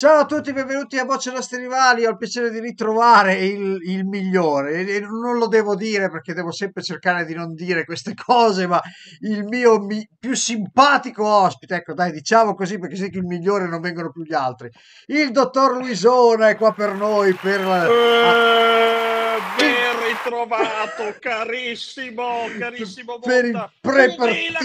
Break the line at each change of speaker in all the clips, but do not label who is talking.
Ciao a tutti, benvenuti a Voce Nostri Rivali. Ho il piacere di ritrovare il, il migliore. E non lo devo dire perché devo sempre cercare di non dire queste cose, ma il mio mi, più simpatico ospite, ecco dai, diciamo così perché sei che il migliore non vengono più gli altri. Il dottor Luisona è qua per noi per... Eh trovato, carissimo, carissimo Per Monta. il pre-partita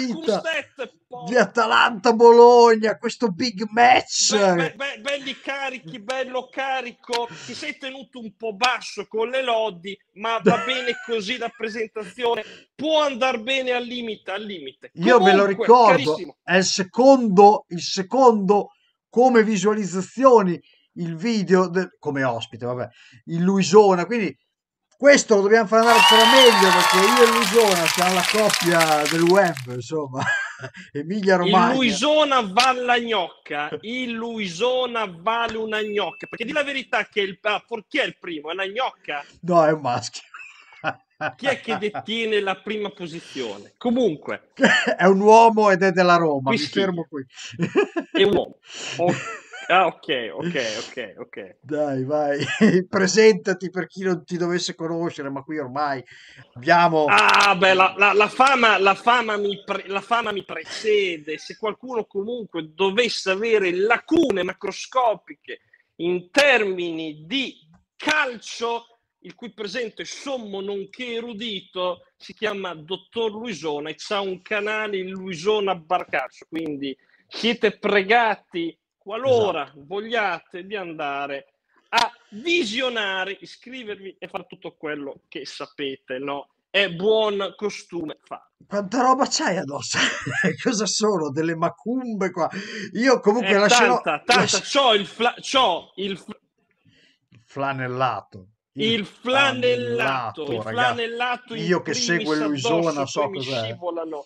di Atalanta-Bologna, questo big match. Be- be- be-
belli carichi, bello carico. Ti sei tenuto un po' basso con le lodi, ma va bene così la presentazione. Può andare bene al limite, al limite. Io ve lo ricordo, carissimo.
è il secondo, il secondo come visualizzazioni il video del, come ospite, vabbè, il Luisona, quindi questo lo dobbiamo far andare ancora meglio perché io e Luisona siamo la coppia del web, insomma. Emilia Romagna. Il
Luisona vale la gnocca, il Luisona vale una gnocca, perché di la verità che il, ah, chi è il primo? È una gnocca?
No, è un maschio.
Chi è che detiene la prima posizione?
Comunque. è un uomo ed è della Roma, Questi. mi fermo
qui. è un uomo. Ok. Ah, ok, ok, ok, ok.
Dai, vai, presentati per chi non ti dovesse conoscere, ma qui ormai abbiamo... Ah,
beh, la, la, la, fama, la, fama, mi pre- la fama mi precede. Se qualcuno comunque dovesse avere lacune macroscopiche in termini di calcio, il cui presente sommo nonché erudito si chiama Dottor Luisona e c'ha un canale Luisona Barcaccio, quindi siete pregati Qualora esatto. vogliate di andare a visionare, iscrivervi e fare tutto quello che sapete, no? È buon costume fa.
Quanta roba c'hai addosso? Cosa sono? Delle macumbe qua? Io comunque eh, lascerò... Tanta, tanta. Lasci... C'ho il, fla... C'ho il fl... flanellato. Il, il flanellato, flanellato, il flanellato io che seguo Luisona so cos'è scivolano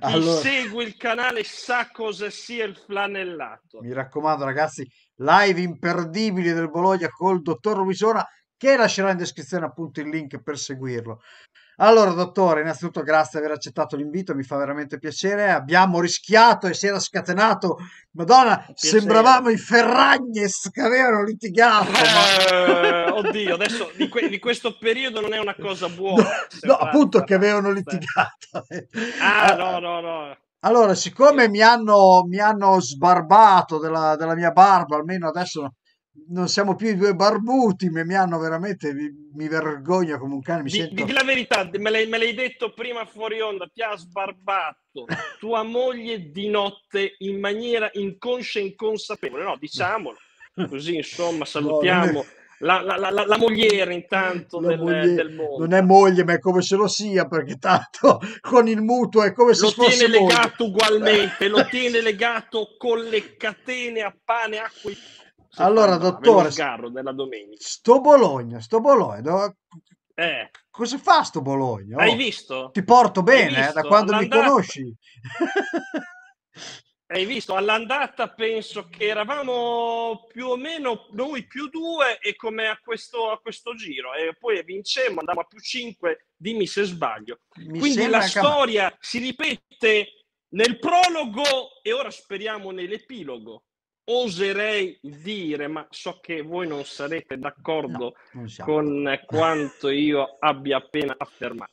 allora, Chi segue
il canale sa cosa sia il
flanellato. Mi raccomando, ragazzi, live imperdibili del Bologna col dottor Luisona che lascerà in descrizione appunto il link per seguirlo. Allora, dottore, innanzitutto grazie di aver accettato l'invito, mi fa veramente piacere. Abbiamo rischiato e si era scatenato. Madonna, sembravamo i Ferragnes che avevano litigato. Ma...
Eh, oddio, adesso di, que- di, questo periodo non è una cosa buona. No, no appunto
che avevano litigato.
Ah, eh, no, no, no.
Allora, siccome mi hanno, mi hanno sbarbato della, della mia barba, almeno adesso non siamo più i due barbuti, mi hanno veramente, mi, mi vergogno come un cane. Mi di, sento... di
la verità, me l'hai, me l'hai, detto prima fuori onda, ti ha sbarbato tua moglie di notte in maniera inconscia e inconsapevole, no, diciamolo, così insomma salutiamo. No, la, la, la, la, mogliera intanto del, moglie... del, mondo non
è moglie ma è come se lo sia perché tanto con il mutuo è come se lo fosse tiene legato ugualmente
lo tiene legato con le catene a pane, acqua e
allora, dottore, sgarro
della domenica.
Sto Bologna, sto Bologna. Eh. Cosa fa sto Bologna? Hai oh,
visto? Ti porto bene eh, da quando All'andata... mi conosci. Hai visto? All'andata penso che eravamo più o meno noi più due e come a questo, a questo giro. E poi vincemmo, andavamo a più cinque, dimmi se sbaglio. Mi Quindi la che... storia si ripete nel prologo e ora speriamo nell'epilogo oserei dire, ma so che voi non sarete d'accordo no, con quanto io abbia appena affermato.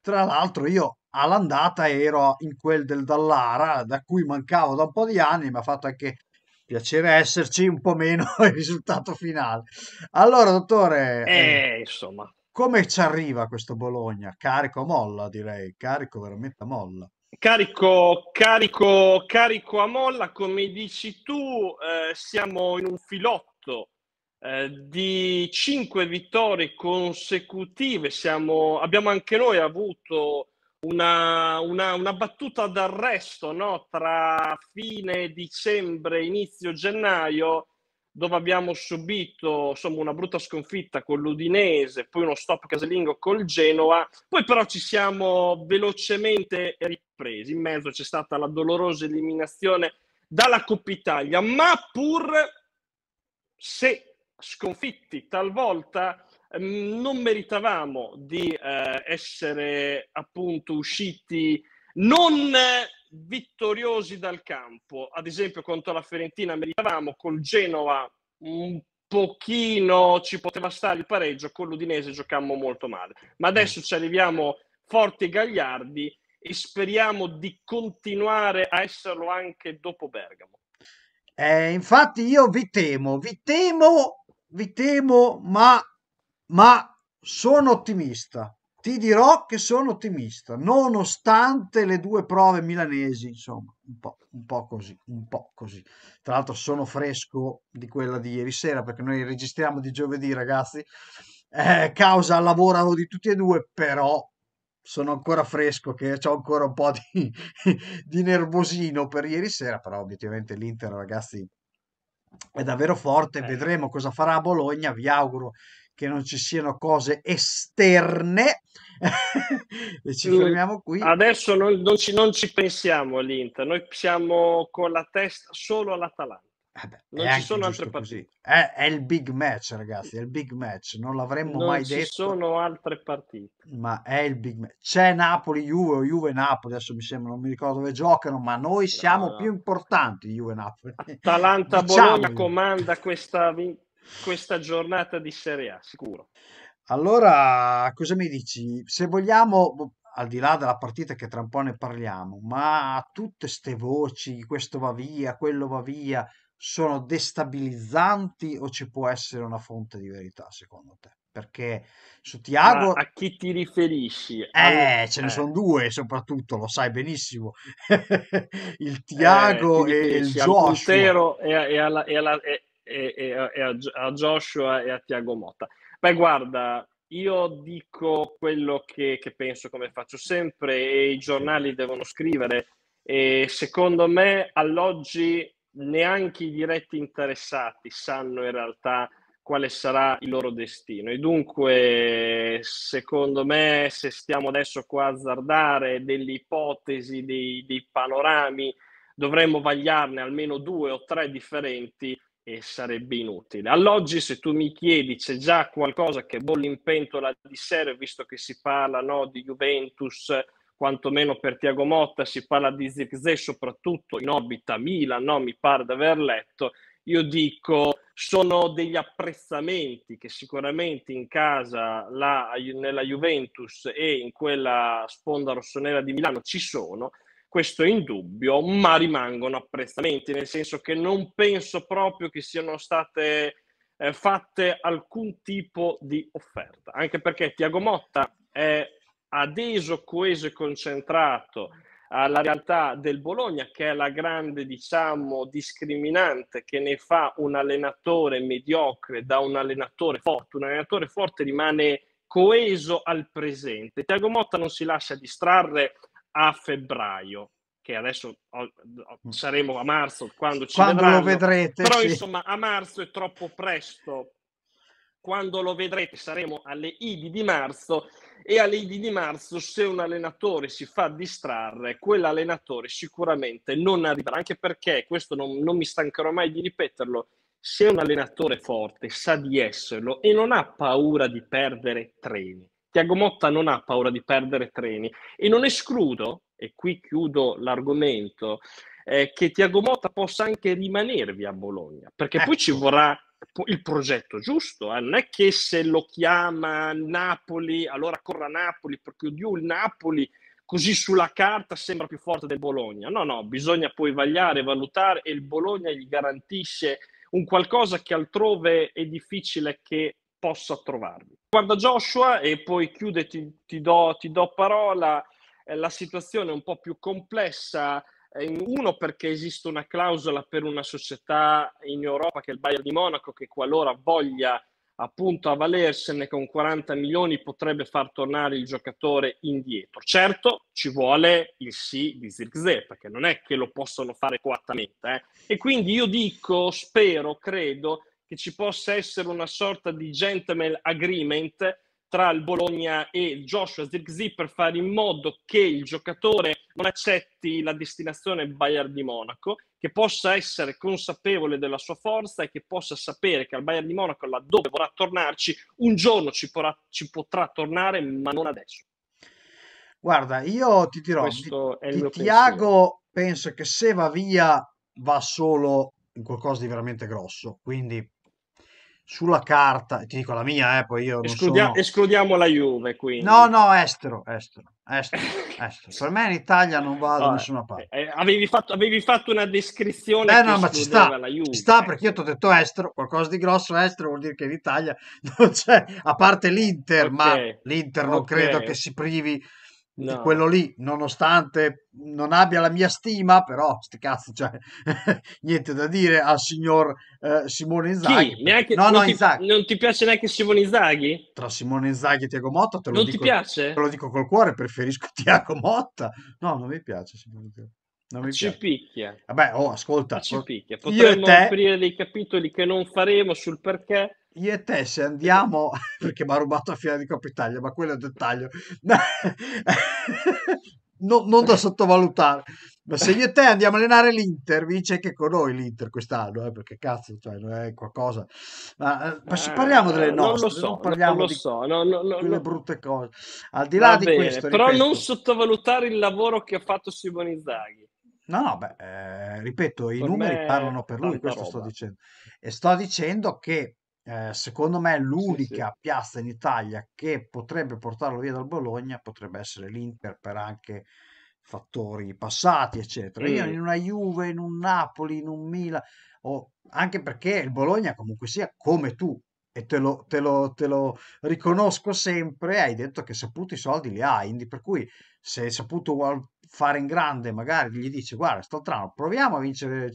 Tra l'altro io all'andata ero in quel del Dallara, da cui mancavo da un po' di anni, mi ha fatto anche piacere esserci, un po' meno il risultato finale. Allora, dottore, eh, eh, insomma. come ci arriva questo Bologna? Carico molla, direi, carico veramente molla.
Carico, carico, carico a molla, come dici tu, eh, siamo in un filotto eh, di cinque vittorie consecutive. Siamo, abbiamo anche noi avuto una, una, una battuta d'arresto no? tra fine dicembre e inizio gennaio dove abbiamo subito insomma, una brutta sconfitta con l'Udinese, poi uno stop casalingo col Genoa, poi però ci siamo velocemente ripresi, in mezzo c'è stata la dolorosa eliminazione dalla Coppa Italia, ma pur se sconfitti talvolta ehm, non meritavamo di eh, essere appunto usciti non vittoriosi dal campo, ad esempio contro la Fiorentina meritavamo, col Genova un pochino ci poteva stare il pareggio, con l'Udinese giocammo molto male. Ma adesso ci arriviamo forti e gagliardi e speriamo di continuare a esserlo anche dopo Bergamo.
Eh, infatti io vi temo, vi temo, vi temo, ma, ma sono ottimista ti dirò che sono ottimista, nonostante le due prove milanesi, insomma, un po', un po', così, un po' così. Tra l'altro sono fresco di quella di ieri sera, perché noi registriamo di giovedì, ragazzi, eh, causa al lavoro di tutti e due, però sono ancora fresco, che ho ancora un po' di, di nervosino per ieri sera, però obiettivamente l'Inter, ragazzi, è davvero forte. Eh. Vedremo cosa farà a Bologna. Vi auguro che non ci siano cose esterne. e ci mm. fermiamo
qui. Adesso noi non ci, non ci pensiamo all'Inter, noi siamo con la testa solo all'Atalanta.
Vabbè, eh non ci sono altre partite. È, è, il big match, ragazzi. È il big match, non l'avremmo non mai detto. Non ci
sono altre partite.
Ma è il big match. C'è Napoli-Juve o Juve-Napoli. Adesso mi sembra, non mi ricordo dove giocano. Ma noi siamo no, no. più importanti. Juve-Napoli. Atalanta-Bologna
comanda questa, questa giornata di Serie
A, sicuro. Allora, cosa mi dici? Se vogliamo, boh, al di là della partita che tra un po' ne parliamo, ma tutte queste voci, questo va via, quello va via, sono destabilizzanti o ci può essere una fonte di verità secondo te? Perché su Tiago... Ma
a chi ti riferisci? Eh, eh ce ne eh. sono
due soprattutto, lo sai benissimo. il Tiago eh, e il Joshua. Al Puntero
e, e, alla, e, alla, e, e, e, a, a Joshua e a Tiago Motta. Beh, guarda, io dico quello che, che, penso, come faccio sempre, e i giornali devono scrivere. E secondo me, all'oggi, neanche i diretti interessati sanno in realtà quale sarà il loro destino. E dunque, secondo me, se stiamo adesso qua a azzardare delle ipotesi, dei, dei panorami, dovremmo vagliarne almeno due o tre differenti e sarebbe inutile. All'oggi, se tu mi chiedi, c'è già qualcosa che bolle in pentola di serio, visto che si parla no, di Juventus, quantomeno per Tiago Motta, si parla di Zirkzee, soprattutto in orbita Milan, no? mi pare di aver letto, io dico sono degli apprezzamenti che sicuramente in casa la, nella Juventus e in quella sponda rossonera di Milano ci sono, questo è indubbio, ma rimangono apprezzamenti, nel senso che non penso proprio che siano state eh, fatte alcun tipo di offerta, anche perché Tiago Motta è adeso, coeso e concentrato alla realtà del Bologna, che è la grande, diciamo, discriminante che ne fa un allenatore mediocre da un allenatore forte. Un allenatore forte rimane coeso al presente. Tiago Motta non si lascia distrarre a febbraio, che adesso mm. saremo a marzo quando ci quando vedranno, lo vedrete. Però sì. insomma a marzo è troppo presto. Quando lo vedrete saremo alle IDI di marzo e alle IDI di marzo se un allenatore si fa distrarre, quell'allenatore sicuramente non arriverà, anche perché questo non, non mi stancherò mai di ripeterlo, se un allenatore forte sa di esserlo e non ha paura di perdere treni, Tiago Motta non ha paura di perdere treni e non escludo, e qui chiudo l'argomento, eh, che Tiago Motta possa anche rimanervi a Bologna, perché ecco. poi ci ecco. vorrà il progetto giusto, eh? non è che se lo chiama Napoli, allora corra Napoli, perché oddio il Napoli così sulla carta sembra più forte del Bologna. No, no, bisogna poi vagliare, valutare e il Bologna gli garantisce un qualcosa che altrove è difficile che possa trovarvi. Guarda Joshua e poi chiude, ti, ti, do, ti do, parola, eh, la situazione è un po' più complessa, eh, uno perché esiste una clausola per una società in Europa che è il Bayern di Monaco che qualora voglia appunto avvalersene con 40 milioni potrebbe far tornare il giocatore indietro. Certo, ci vuole il sì di Zirkzee, perché non è che lo possono fare coattamente. Eh. E quindi io dico, spero, credo che ci possa essere una sorta di gentleman agreement tra il Bologna e Joshua Zirkzee per fare in modo che il giocatore non accetti la destinazione Bayern di Monaco, che possa essere consapevole della sua forza e che possa sapere che al Bayern di Monaco, laddove vorrà tornarci, un giorno ci, porrà, ci potrà tornare, ma non adesso.
Guarda, io ti dirò, Questo di, di Tiago penso che se va via va solo in qualcosa di veramente grosso, quindi sulla carta, ti dico la mia, eh, poi io Escludia- sono...
Escludiamo la Juve, quindi. No,
no, estero, estero,
estero,
estero. Per me in Italia non vado da nessuna parte. Eh,
eh, avevi, fatto, avevi, fatto, una descrizione Beh, no, ma ci sta,
ci sta eh. perché io ti ho detto estero, qualcosa di grosso estero vuol dire che in Italia non c'è, a parte l'Inter, okay. ma l'Inter non okay. credo che si privi No. quello lì, nonostante non abbia la mia stima, però sti cazzo, cioè, niente da dire al signor eh, Simone Inzaghi. Neanche, no, non, no, ti, Inzaghi. non ti piace neanche Simone Inzaghi? Tra Simone Inzaghi e Tiago Motta te lo, non dico, ti piace? te lo dico col cuore, preferisco Tiago Motta. No, non mi piace Simone Non mi ci piace. picchia. Vabbè, oh, ascolta. Ci oh, picchia. Potremmo te... aprire
dei capitoli che non faremo sul perché
io e te se andiamo perché mi ha rubato a fine di Coppa Italia ma quello è un dettaglio no, non da sottovalutare ma se io e te andiamo a allenare l'Inter vince anche con noi l'Inter quest'anno eh, perché cazzo cioè, non è qualcosa ma, eh, ma se eh, parliamo delle nostre non, lo so, non parliamo non lo so, no, no, no, quelle brutte cose al di là di bene, questo però ripeto, non
sottovalutare il lavoro che ha fatto Simone Zaghi
No, no, beh, eh, ripeto, i numeri parlano per lui, questo roba. sto dicendo. E sto dicendo che eh, secondo me l'unica sì, sì. piazza in Italia che potrebbe portarlo via dal Bologna potrebbe essere l'Inter per anche fattori passati, eccetera. Io in una Juve, in un Napoli, in un Milan, o anche perché il Bologna comunque sia come tu, e te lo, te lo, te lo riconosco sempre, hai detto che saputo i soldi li hai, quindi per cui se hai saputo fare in grande magari gli dici guarda, sto trano, proviamo a vincere,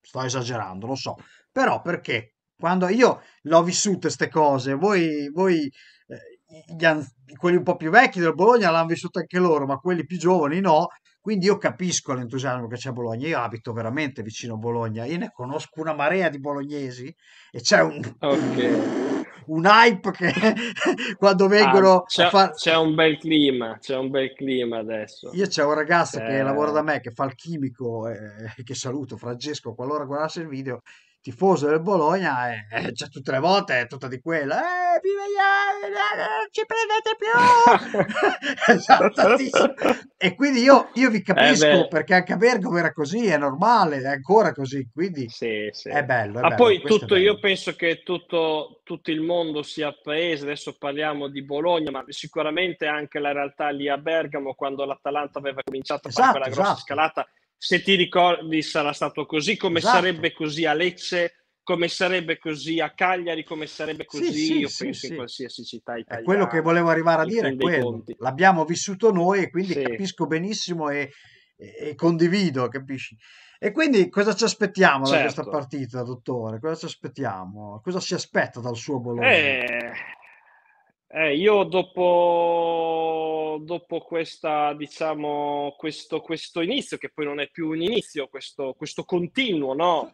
sto esagerando, lo so, però perché quando io l'ho vissuto queste cose, voi, voi eh, quelli un po' più vecchi del Bologna l'hanno vissuto anche loro, ma quelli più giovani no. Quindi io capisco l'entusiasmo che c'è a Bologna. Io abito veramente vicino a Bologna, io ne conosco una marea di bolognesi e c'è un, okay. un hype che quando ah, vengono. a c'è,
far... c'è, un bel clima, c'è un bel clima adesso.
Io c'è un ragazzo che eh. lavora da me, che fa il chimico, eh, che saluto, Francesco, qualora guardasse il video, tifoso del Bologna e, eh, e eh, cioè, tutte le volte è tutta di quella eh, eh
non ci prendete più esatto,
e quindi io, io vi capisco eh perché anche a Bergamo era così è normale, è ancora così quindi sì, sì. è bello è ma bello, poi tutto io
penso che tutto, tutto il mondo sia paese, adesso parliamo di Bologna ma sicuramente anche la realtà lì a Bergamo quando l'Atalanta aveva cominciato a esatto, fare quella esatto. grossa esatto. scalata se ti ricordi sarà stato così, come esatto. sarebbe così a Lecce, come sarebbe così a Cagliari, come sarebbe così, sì, sì, io sì, penso in qualsiasi città italiana. È quello che volevo arrivare a dire, quello,
L'abbiamo vissuto noi e quindi capisco benissimo e, e, e, condivido, capisci? E quindi cosa ci aspettiamo certo. da questa certo. partita, dottore? Cosa ci aspettiamo? Cosa si aspetta dal suo Bologna?
Eh, eh, io dopo dopo questa, diciamo, questo, questo, inizio, che poi non è più un inizio, questo, questo continuo no?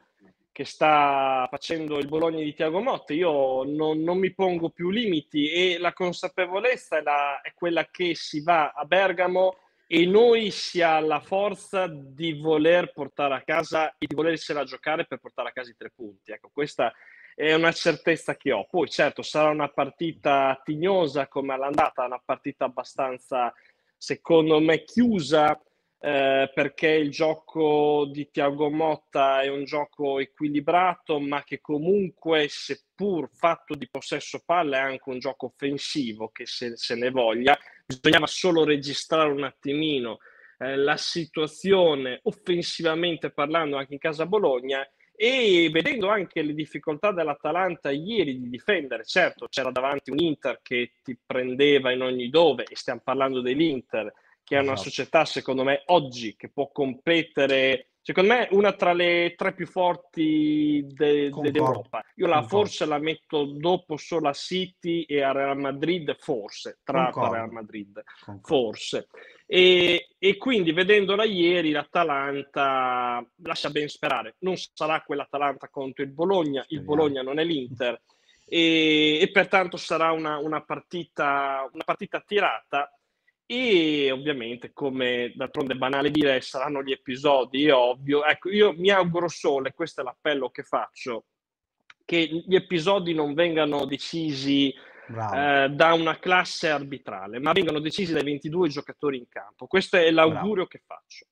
che sta facendo il Bologna di Tiago Motte, io non, non, mi pongo più limiti e la consapevolezza è, la, è quella che si va a Bergamo e noi si ha la forza di voler portare a casa e di volersela giocare per portare a casa i tre punti. Ecco, questa è una certezza che ho. Poi certo sarà una partita tignosa come all'andata, una partita abbastanza, secondo me, chiusa, eh, perché il gioco di Tiago Motta è un gioco equilibrato, ma che comunque, seppur fatto di possesso palla, è anche un gioco offensivo, che se, se ne voglia, bisognava solo registrare un attimino eh, la situazione offensivamente parlando anche in casa Bologna e vedendo anche le difficoltà dell'Atalanta ieri di difendere, certo c'era davanti un Inter che ti prendeva in ogni dove e stiamo parlando dell'Inter che è una esatto. società secondo me oggi che può competere secondo me una tra le tre più forti de- de- d'Europa. Io la forse la metto dopo solo a City e a Real Madrid, forse, tra Real Madrid, Concordo. forse. E, e, quindi vedendola ieri l'Atalanta lascia ben sperare. Non sarà quell'Atalanta contro il Bologna, il Bologna non è l'Inter e, e pertanto sarà una, una, partita, una partita tirata e ovviamente come d'altronde è banale dire saranno gli episodi, è ovvio. Ecco, io mi auguro solo, e questo è l'appello che faccio, che gli episodi non vengano decisi eh, da una classe arbitrale, ma vengono decisi dai 22 giocatori in campo. Questo è l'augurio
Bravo. che faccio.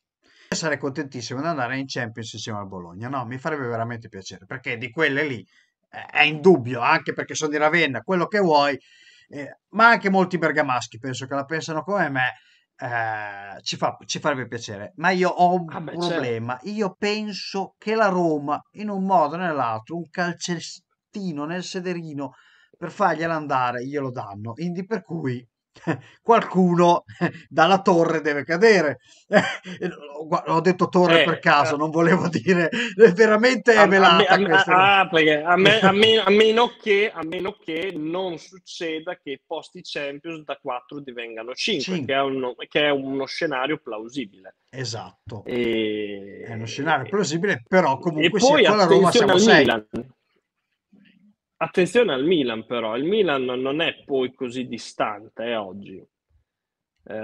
Sarei contentissimo di andare in Champions insieme al Bologna, no? Mi farebbe veramente piacere perché di quelle lì eh, è dubbio, anche perché sono di Ravenna, quello che vuoi, eh, ma anche molti bergamaschi penso che la pensano come me. Eh, ci, fa, ci, farebbe piacere, ma io ho un ah beh, certo. problema. Certo. Io penso che la Roma, in un modo o nell'altro, un calcestino nel sederino per fargliela andare glielo danno, quindi per cui qualcuno dalla torre deve cadere. Ho detto torre eh, per caso, eh, non volevo dire eh, veramente a, velata. A, me, a, ah, ah, a, me, me, a,
meno che, a meno che non succeda che posti Champions da 4 divengano 5, 5. Che, è uno, che, è uno, scenario plausibile.
Esatto, e... è uno scenario plausibile, però comunque e poi, sia con la Roma siamo 6. Milan.
Attenzione al Milan però, il Milan non è poi così distante eh, oggi. Eh,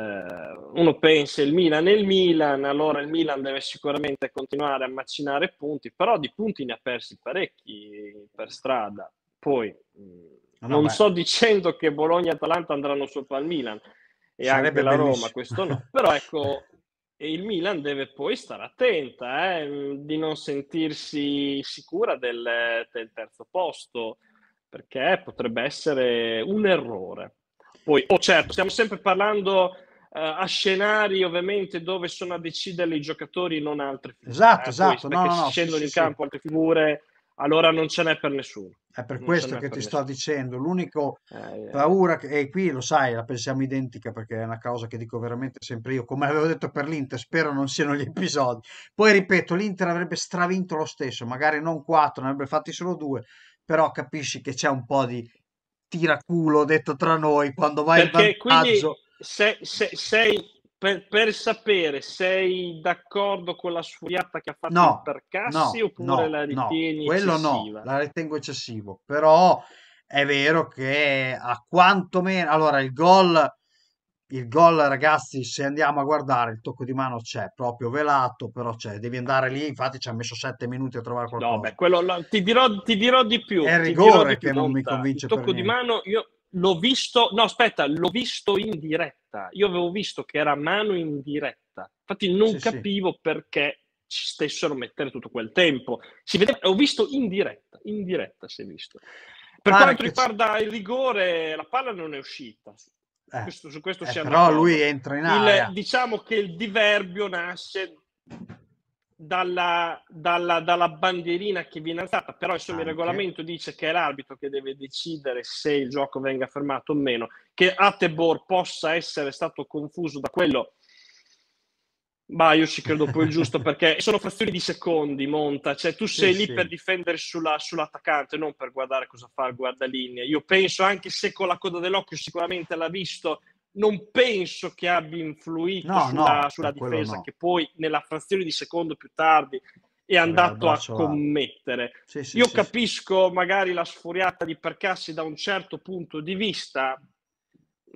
uno pensa il Milan è il Milan, allora il Milan deve sicuramente continuare a macinare punti, però di punti ne ha persi parecchi per strada. Poi mm, ah, no, non beh. sto dicendo che Bologna e Atalanta andranno sopra al Milan
e Sarebbe anche la bellissimo. Roma,
questo no, però ecco e il Milan deve poi stare attenta eh, di non sentirsi sicura del, del, terzo posto perché potrebbe essere un errore. Poi, oh certo, stiamo sempre parlando eh, a scenari ovviamente dove sono a decidere i giocatori, non altre figure.
Esatto, eh, esatto. Poi, no, no, scendono sì, in sì, campo
altre figure allora non ce n'è per nessuno.
È per non questo che per ti nessuno. sto dicendo, l'unica eh, eh, paura, che, e qui lo sai, la pensiamo identica perché è una cosa che dico veramente sempre io, come avevo detto per l'Inter, spero non siano gli episodi. Poi ripeto, l'Inter avrebbe stravinto lo stesso, magari non quattro, ne avrebbe fatti solo due, però capisci che c'è un po' di tiraculo detto tra noi quando vai perché in vantaggio.
Quindi se, se, sei per, per, sapere sei d'accordo con la sfogliata che ha fatto no, per Cassi no, oppure no, la ritieni no, quello eccessiva? no,
la ritengo eccessivo però è vero che a quanto meno allora il gol il gol ragazzi se andiamo a guardare il tocco di mano c'è proprio velato però c'è devi andare lì infatti ci ha messo sette minuti a trovare qualcosa no, beh,
quello, lo, ti, dirò, ti, dirò, di più è il rigore più, che non monta. mi convince il tocco di mano io l'ho visto no aspetta l'ho visto in diretta diretta. Io avevo visto che era mano in diretta, infatti non sì, capivo sì. perché ci stessero a mettere tutto quel tempo. Si vedeva, ho visto in diretta, in diretta si è visto.
Per Pare quanto riguarda
c'è... il rigore, la palla non è uscita. Eh, questo, su questo eh, siamo però d'accordo. lui entra in aria. Il, diciamo che il diverbio nasce dalla, dalla, dalla, bandierina che viene alzata, però insomma Anche. il regolamento dice che è l'arbitro che deve decidere se il gioco venga fermato o meno, che Atebor possa essere stato confuso da quello, ma io ci credo poi il giusto perché sono frazioni di secondi, monta, cioè tu sei sì, lì sì. per difendere sulla, sull'attaccante, non per guardare cosa fa il guardalinea. Io penso anche se con la coda dell'occhio sicuramente l'ha visto, non penso che abbia influito no, sulla, no, sulla difesa no. che poi nella frazione di secondo più tardi è andato a commettere. Sì, sì, Io sì, capisco magari la sfuriata di Percassi da un certo punto di vista,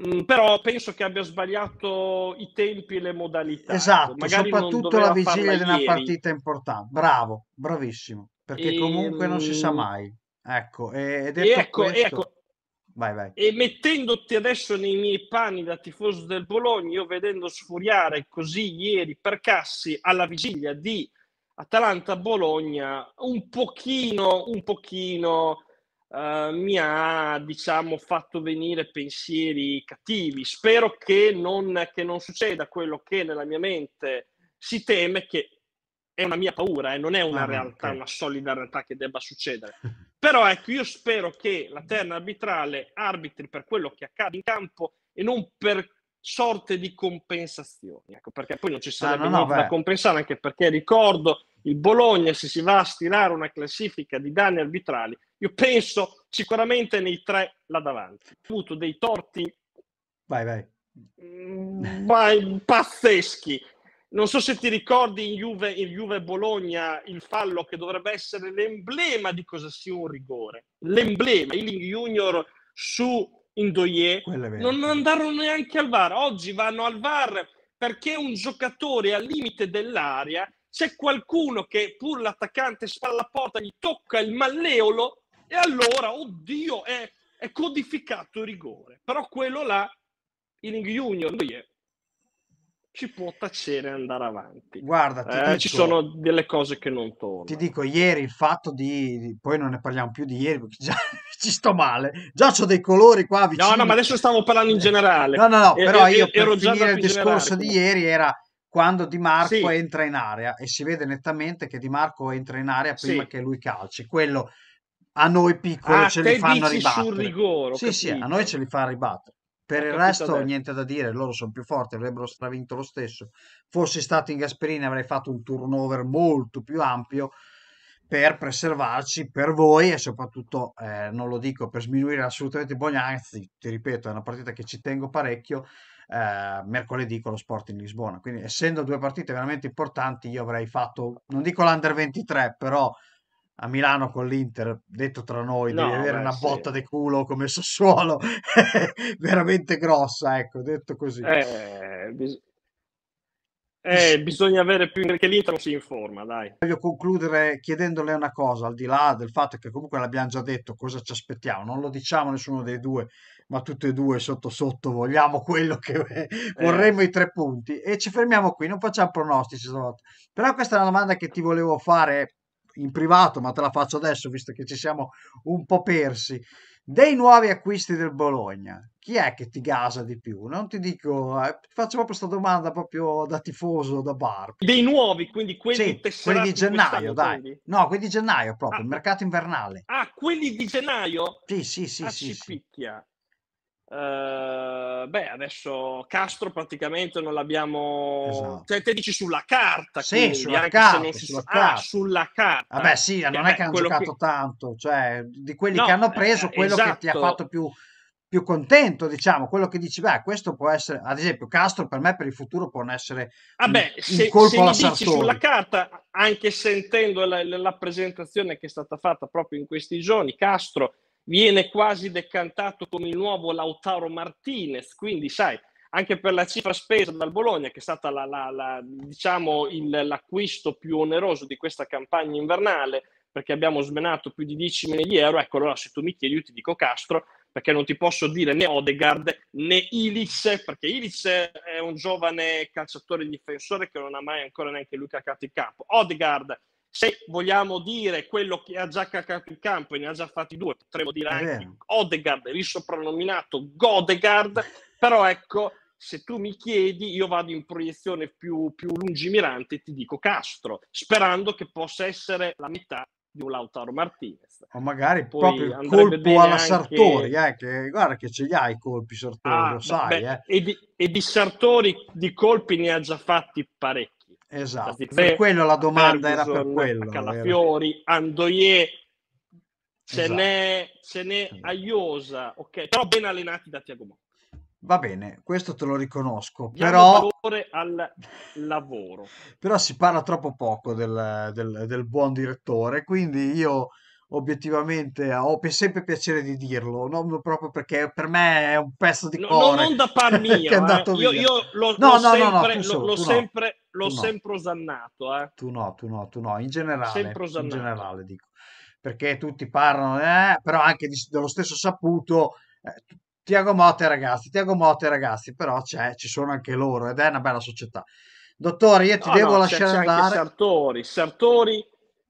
mm, però penso che abbia sbagliato i tempi e le modalità.
Esatto, magari soprattutto la vigilia di una ieri. partita importante. Bravo, bravissimo, perché e... comunque non si sa ehm, mai. Ecco, e, detto e ecco, questo... ecco Vai, vai.
E mettendoti adesso nei miei panni da tifoso del Bologna, io vedendo sfuriare così ieri per Cassi alla vigilia di Atalanta-Bologna, un pochino, un pochino uh, mi ha, diciamo, fatto venire pensieri cattivi. Spero che non, che non succeda quello che nella mia mente si teme, che è una mia paura e eh, non è una ah, realtà, okay. una solida realtà che debba succedere. Però ecco, io spero che la terna arbitrale arbitri per quello che accade in campo e non per sorte di compensazioni, ecco, perché poi non ci ah, sarebbe ah, no, no, da compensare, anche perché ricordo il Bologna, se si va a stilare una classifica di danni arbitrali, io penso sicuramente nei tre là davanti. Ha avuto dei torti vai, vai. Vai, mm, pazzeschi, non so se ti ricordi in Juve, in Juve Bologna il fallo che dovrebbe essere l'emblema di cosa sia un rigore. L'emblema, il Junior su Indoye, non andarono neanche al VAR. Oggi vanno al VAR perché un giocatore al limite dell'area c'è qualcuno che pur l'attaccante spalla porta gli tocca il malleolo e allora, oddio, è, è codificato il rigore. Però quello là, il Junior, Indoye, ci può tacere e andare avanti. Guarda,
eh, dico, ci sono
delle cose che non
tornano. Ti dico, ieri il fatto di... Poi non ne parliamo più di ieri, perché già ci sto male. Già ho dei colori qua vicino. No, no, ma adesso stavo parlando in eh, generale. No, no, no, però e, io per ero già il discorso generale. di ieri era quando Di Marco sì. entra in area e si vede nettamente che Di Marco entra in area prima sì. che lui calci. Quello a noi piccolo ah, ce li fanno ribattere. Sul rigore, sì, capito. sì, a noi ce li fa ribattere. Per il resto adesso. niente da dire, loro sono più forti, avrebbero stravinto lo stesso. Fossi stato in Gasperini avrei fatto un turnover molto più ampio per preservarci per voi e soprattutto eh, non lo dico per sminuire assolutamente Bologna, anzi ti ripeto è una partita che ci tengo parecchio eh, mercoledì con lo sport in Lisbona quindi essendo due partite veramente importanti io avrei fatto non dico l'under 23 però a Milano con l'Inter, detto tra noi, no, devi avere beh, una sì. botta di culo come Sassuolo, veramente grossa, ecco, detto così. Eh, bis-
eh, bisogna avere più perché l'Inter si informa, dai.
Voglio concludere chiedendole una cosa, al di là del fatto che comunque l'abbiamo già detto, cosa ci aspettiamo, non lo diciamo nessuno dei due, ma tutti e due sotto sotto vogliamo quello che eh. vorremmo i tre punti e ci fermiamo qui, non facciamo pronostici stavolta. Però questa è una domanda che ti volevo fare in privato, ma te la faccio adesso visto che ci siamo un po' persi. Dei nuovi acquisti del Bologna, chi è che ti gasa di più? Non ti dico, eh, ti faccio proprio questa domanda proprio da tifoso, da bar. Dei nuovi, quindi quelli, sì, quelli di gennaio, dai. Quindi? No, quelli di gennaio proprio, ah, il mercato invernale. Ah, quelli di gennaio? Sì, sì, sì. Ah, sì, si sì.
picchia. Eh, beh, adesso Castro praticamente non l'abbiamo. Esatto. Cioè, te dici sulla carta, sì, quindi, sulla, carta, si... sulla, carta.
sulla carta. Vabbè, sì, cioè, non eh, è che hanno giocato che... tanto, cioè di quelli no, che hanno eh, preso, eh, quello esatto. che ti ha esatto. fatto più, più, contento, diciamo, quello che dici, beh, questo può essere, ad esempio, Castro per me per il futuro può non essere Vabbè, ah, un, se, un colpo se alla dici sulla
carta, anche sentendo la, la presentazione che è stata fatta proprio in questi giorni, Castro viene quasi decantato come il nuovo Lautaro Martinez, quindi sai, anche per la cifra spesa dal Bologna, che è stato la, la, la, diciamo l'acquisto più oneroso di questa campagna invernale, perché abbiamo smenato più di 10 milioni di euro, ecco allora se tu mi chiedi io ti dico Castro, perché non ti posso dire né Odegaard né Ilic, perché Ilic è un giovane calciatore difensore che non ha mai ancora neanche lui cacato in campo. Odegaard se vogliamo dire quello che ha già cacato in campo e ne ha già fatti due, potremmo dire anche Odegard, risopranominato Godegard, però ecco, se tu mi chiedi, io vado in proiezione più, più lungimirante e ti dico Castro, sperando che possa essere la metà di un Lautaro Martinez.
O magari Poi proprio il colpo alla anche... Sartori, eh, che, guarda che ce li hai i colpi Sartori, ah, lo sai. Beh,
eh. e, di, e, di, Sartori di colpi ne ha già fatti parecchi. Esatto, per quello la domanda Ferguson, era per quello. Calafiori, Andoie, ce, esatto. n'è, ce n'è Aiosa, ok, però ben allenati da Tiago Motta.
Va bene, questo te lo riconosco, Diamo però...
valore al lavoro.
però si parla troppo poco del, del, del buon direttore, quindi io obiettivamente ho sempre piacere di dirlo, non proprio perché per me è un pezzo di no, cuore. No, non da par mio, eh. io, io l'ho, no, no, sempre, no, solo, l'ho, sempre,
l'ho sempre osannato. Eh.
Tu no, tu no, tu no, in generale, in generale dico, perché tutti parlano, eh, però anche di, dello stesso saputo, eh, Tiago Motta ragazzi, Tiago Motta ragazzi, però c'è, ci sono anche loro ed è una bella società. Dottore, io ti devo lasciare c'è, c'è andare.
Sartori, Sartori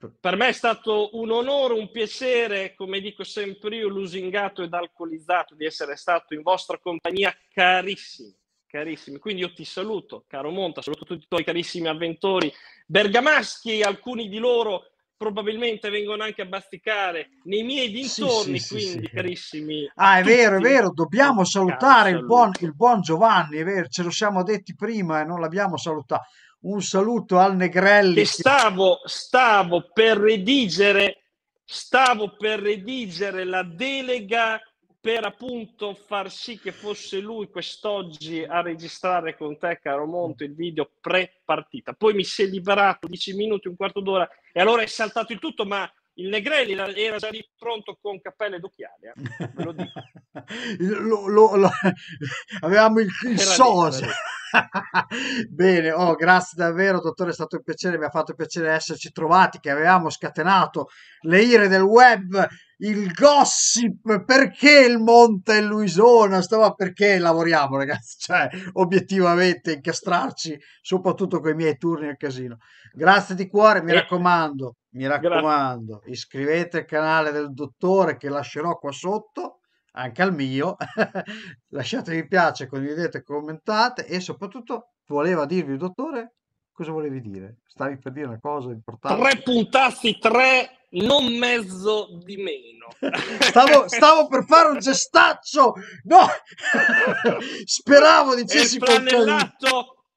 per me è stato un onore, un piacere, come dico sempre io, lusingato ed alcolizzato di essere stato in vostra compagnia, carissimi, carissimi. Quindi io ti saluto, caro Monta, saluto tutti i tuoi carissimi avventori bergamaschi, alcuni di loro probabilmente vengono anche a basticare nei miei dintorni, sì, sì, quindi sì, carissimi. Ah, è vero, è vero,
dobbiamo salutare il buon, il buon, Giovanni, è vero, ce lo siamo detti prima e non l'abbiamo salutato un saluto al Negrelli.
stavo, stavo per redigere, stavo per redigere la delega per appunto far sì che fosse lui quest'oggi a registrare con te, caro Monte, il video pre-partita. Poi mi si è liberato 10 minuti, un quarto d'ora e allora è saltato il tutto, ma il Negrelli era già lì pronto con
cappelle ed occhiali. Eh? Ve lo dico. lo, lo, lo... Avevamo il, il sosia. Bene, oh, grazie davvero, dottore, è stato un piacere, mi ha fatto piacere esserci trovati, che avevamo scatenato le ire del web, il gossip, perché il Monte e Luisona, stava perché lavoriamo ragazzi, cioè obiettivamente incastrarci, soprattutto con i miei turni al casino. Grazie di cuore, mi eh. raccomando, mi raccomando, Grazie. iscrivete al canale del dottore che lascerò qua sotto anche al mio, lasciate mi piace, condividete, commentate e soprattutto voleva dirvi, dottore, cosa volevi dire? Stavi per dire una cosa importante.
Tre puntassi, tre non mezzo di meno.
stavo, stavo, per fare un gestaccio, no, speravo dicessi qualcosa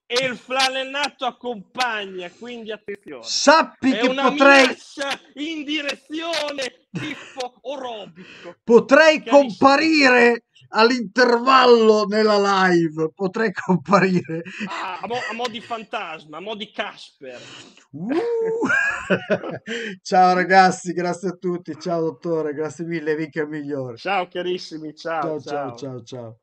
e il flanellato accompagna,
quindi attenzione. Sappi È che potrei
in direzione tipo orobico.
Potrei Carissimo. comparire all'intervallo nella live, potrei comparire. Ah,
a, mo, a mo di fantasma, a mo di Casper.
Uh. ciao ragazzi, grazie a tutti, ciao dottore, grazie mille, mica migliore. Ciao carissimi, ciao ciao ciao ciao. ciao.